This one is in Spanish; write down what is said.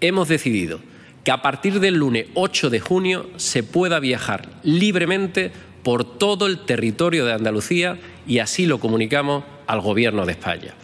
hemos decidido que a partir del lunes 8 de junio se pueda viajar libremente por todo el territorio de Andalucía y así lo comunicamos al Gobierno de España.